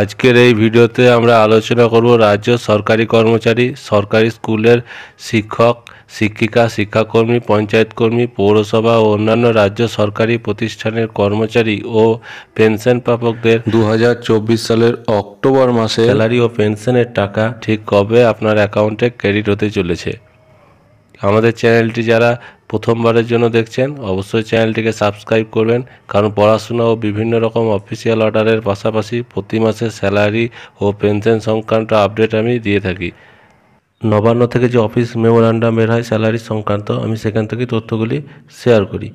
আজকের এই ভিডিওতে আমরা আলোচনা করব রাজ্য সরকারি কর্মচারী সরকারি স্কুলের শিক্ষক শিক্ষিকা শিক্ষাকর্মী পঞ্চায়েত কর্মী পৌরসভা ও অন্যান্য রাজ্য সরকারি প্রতিষ্ঠানের কর্মচারী ও পেনশন প্রাপকদের দু সালের অক্টোবর মাসে স্যালারি ও পেনশনের টাকা ঠিক কবে আপনার অ্যাকাউন্টে ক্রেডিট হতে চলেছে আমাদের চ্যানেলটি যারা প্রথমবারের জন্য দেখছেন অবশ্যই চ্যানেলটিকে সাবস্ক্রাইব করবেন কারণ পড়াশোনা ও বিভিন্ন রকম অফিসিয়াল অর্ডারের পাশাপাশি প্রতি মাসে স্যালারি ও পেনশন সংক্রান্ত আপডেট আমি দিয়ে থাকি নবান্ন থেকে যে অফিস মেমোরান্ডাম বের হয় স্যালারি সংক্রান্ত আমি সেখান থেকে তথ্যগুলি শেয়ার করি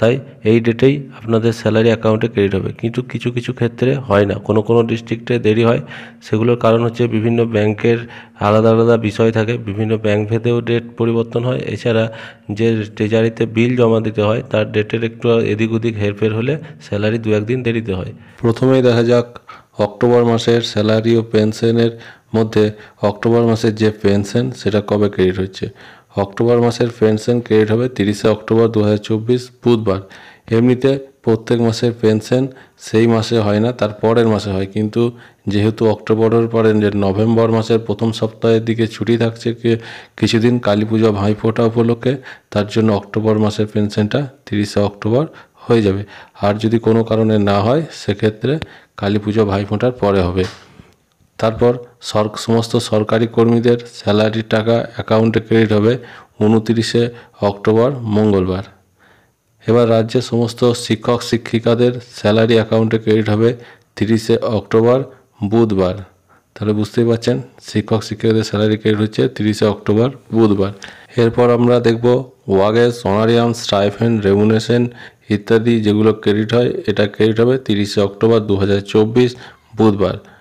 তাই এই ডেটেই আপনাদের স্যালারি অ্যাকাউন্টে ক্রেডিট হবে কিন্তু কিছু কিছু ক্ষেত্রে হয় না কোনো কোনো ডিস্ট্রিক্টে দেরি হয় সেগুলোর কারণ হচ্ছে বিভিন্ন ব্যাংকের আলাদা আলাদা বিষয় থাকে বিভিন্ন ব্যাংক ভেদেও ডেট পরিবর্তন হয় এছাড়া যে ট্রেজারিতে বিল জমা দিতে হয় তার ডেটের একটু এদিক ওদিক হেরফের হলে স্যালারি দু একদিন দেরিতে হয় প্রথমেই দেখা যাক অক্টোবর মাসের স্যালারি ও পেনশনের মধ্যে অক্টোবর মাসের যে পেনশন সেটা কবে ক্রেডিট হচ্ছে অক্টোবর মাসের পেনশন ক্রেডিট হবে তিরিশে অক্টোবর দু বুধবার এমনিতে প্রত্যেক মাসের পেনশন সেই মাসে হয় না তার পরের মাসে হয় কিন্তু যেহেতু অক্টোবরের পরে যে নভেম্বর মাসের প্রথম সপ্তাহের দিকে ছুটি থাকছে কিছুদিন কালী পুজো ভাইফোঁটা উপলক্ষে তার জন্য অক্টোবর মাসের পেনশনটা তিরিশে অক্টোবর হয়ে যাবে আর যদি কোনো কারণে না হয় সেক্ষেত্রে কালী পুজো ভাইফোঁটার পরে হবে তারপর সর সমস্ত সরকারি কর্মীদের স্যালারির টাকা অ্যাকাউন্টে ক্রেডিট হবে উনতিরিশে অক্টোবর মঙ্গলবার এবার রাজ্যে সমস্ত শিক্ষক শিক্ষিকাদের স্যালারি অ্যাকাউন্টে ক্রেডিট হবে তিরিশে অক্টোবর বুধবার তাহলে বুঝতেই পারছেন শিক্ষক শিক্ষিকাদের স্যালারি ক্রেডিট হচ্ছে তিরিশে অক্টোবর বুধবার এরপর আমরা দেখব ওয়াগেস অনারিয়াম স্টাইফেন রেমুনেশন ইত্যাদি যেগুলো ক্রেডিট হয় এটা ক্রেডিট হবে তিরিশে অক্টোবর দু বুধবার